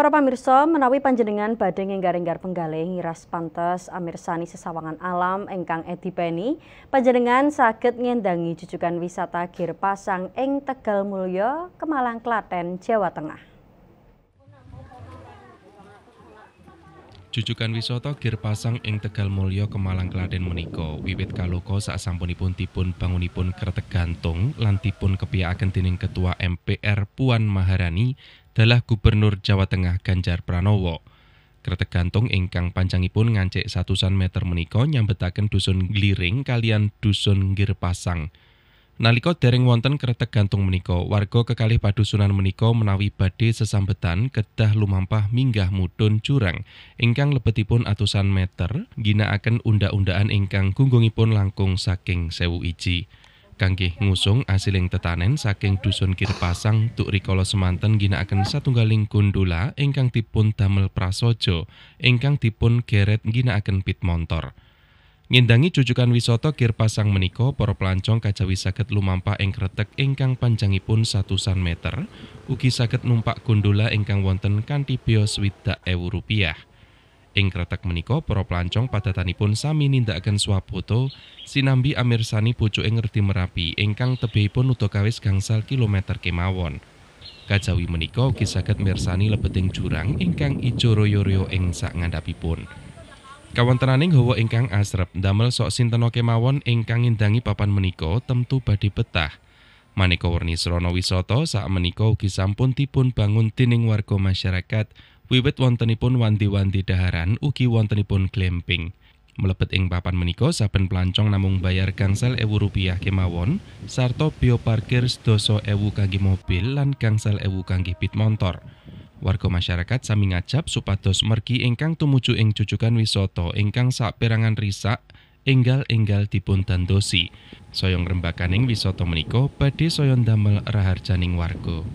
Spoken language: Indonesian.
Para pamirsa, menawi panjenengan badhe ngenggar-enggar penggale ngiras pantes amirsani sesawangan alam engkang edipeni, panjenengan saged ngendangi jujukan wisata Gir Pasang ing Tegal Mulyo, Kemalang Klaten, Jawa Tengah. Jujukan wisata gir pasang ing Tegal Mulyo Kemalang Klaten menika wiwit kaloka sak sampunipun dipun bangunipun kretek gantung lan dipun kepiyakaken dening Ketua MPR Puan Maharani dalah Gubernur Jawa Tengah Ganjar Pranowo. Kretek gantung ingkang panjangipun ngancik satusan meter menika nyambetaken dusun Gliring kalian dusun Gir Pasang. Nalika dereng wonten kretek gantung menika, warga kekalih padusunan menika menawi badhe sesambetan kedah lumampah minggah mudon curang ingkang lebetipun atusan meter akan unda-undaan ingkang gunggungipun langkung saking sewu iji. Kangge ngusung asiling tetanen saking dusun Kirpasang tuk rikala semanten ginakaken satunggaling engkang ingkang dipun damel engkang ingkang dipun geret akan pit montor. Ngendangi cucukan wisata kir pasang menika para pelancong kajawi saged lumampah ing kretek ingkang panjangipun satusan meter, ugi saged numpak gondola ingkang wonten kanthi biaya swidak ewu rupiah. Ing kretek menika para pelancong padatanipun sami nindakaken swapoto, sinambi amirsani bojo ing merapi ingkang tebihipun udakawis gangsal kilometer kemawon. Kajawi menika ugi saged mirsani lebeting jurang ingkang ijo royo-royo ing sak ngandhapipun. Kawontenaning hawa ingkang asrep damel sok sintena kemawon ingkang ngindangi papan menika temtu badhe betah. Maneka werni srana wisata sakmenika ugi sampun dipun bangun dening warga masyarakat. Wiwit wontenipun wandi-wandi daharan ugi wontenipun glamping. Mlebet ing papan menika saben plancong namung bayar gangsal ewu rupiah kemawon, sarta bio parkir sedasa ewu kangge mobil lan gangsal ewu kangge pit montor. Warga masyarakat sami ngajab supados mergi ingkang tumuju ing wisoto wisata ingkang perangan risak enggal-enggal dipun dandosi. Soyong rembakaning wisata menika badhe saya damel raharjaning warga.